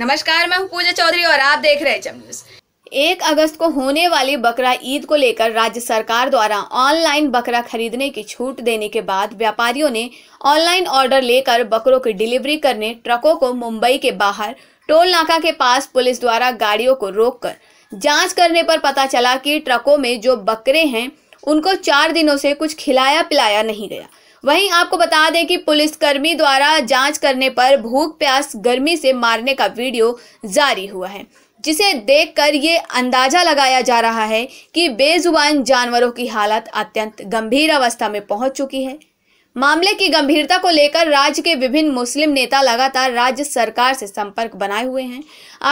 नमस्कार मैं हूं पूजा चौधरी और आप देख रहे हैं न्यूज एक अगस्त को होने वाली बकरा ईद को लेकर राज्य सरकार द्वारा ऑनलाइन बकरा खरीदने की छूट देने के बाद व्यापारियों ने ऑनलाइन ऑर्डर लेकर बकरों की डिलीवरी करने ट्रकों को मुंबई के बाहर टोल नाका के पास पुलिस द्वारा गाड़ियों को रोककर जांच करने पर पता चला कि ट्रकों में जो बकरे हैं उनको चार दिनों से कुछ खिलाया पिलाया नहीं गया वहीं आपको बता दें कि पुलिसकर्मी द्वारा जांच करने पर भूख प्यास गर्मी से मारने का वीडियो जारी हुआ है जिसे देखकर ये अंदाजा लगाया जा रहा है कि बेजुबान जानवरों की हालत अत्यंत गंभीर अवस्था में पहुंच चुकी है मामले की गंभीरता को लेकर राज्य के विभिन्न मुस्लिम नेता लगातार राज्य सरकार से संपर्क बनाए हुए हैं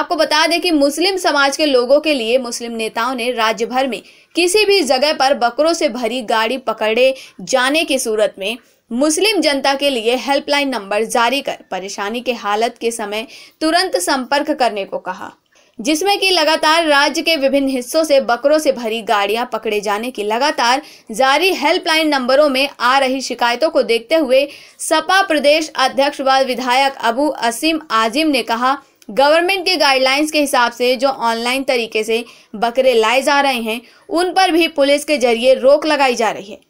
आपको बता दें कि मुस्लिम समाज के लोगों के लिए मुस्लिम नेताओं ने राज्य भर में किसी भी जगह पर बकरों से भरी गाड़ी पकड़े जाने की सूरत में मुस्लिम जनता के लिए हेल्पलाइन नंबर जारी कर परेशानी के हालत के समय तुरंत संपर्क करने को कहा जिसमें कि लगातार राज्य के विभिन्न हिस्सों से बकरों से भरी गाड़ियां पकड़े जाने की लगातार जारी हेल्पलाइन नंबरों में आ रही शिकायतों को देखते हुए सपा प्रदेश अध्यक्ष व विधायक अबू असीम आजिम ने कहा गवर्नमेंट के गाइडलाइंस के हिसाब से जो ऑनलाइन तरीके से बकरे लाए जा रहे हैं उन पर भी पुलिस के जरिए रोक लगाई जा रही है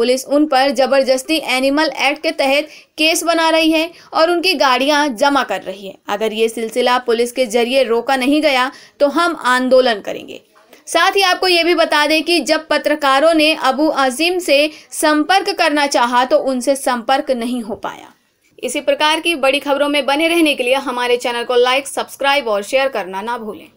पुलिस उन पर जबरदस्ती एनिमल एक्ट के तहत केस बना रही है और उनकी गाड़ियां जमा कर रही है अगर ये सिलसिला पुलिस के जरिए रोका नहीं गया तो हम आंदोलन करेंगे साथ ही आपको ये भी बता दें कि जब पत्रकारों ने अबू अजीम से संपर्क करना चाहा तो उनसे संपर्क नहीं हो पाया इसी प्रकार की बड़ी खबरों में बने रहने के लिए हमारे चैनल को लाइक सब्सक्राइब और शेयर करना ना भूलें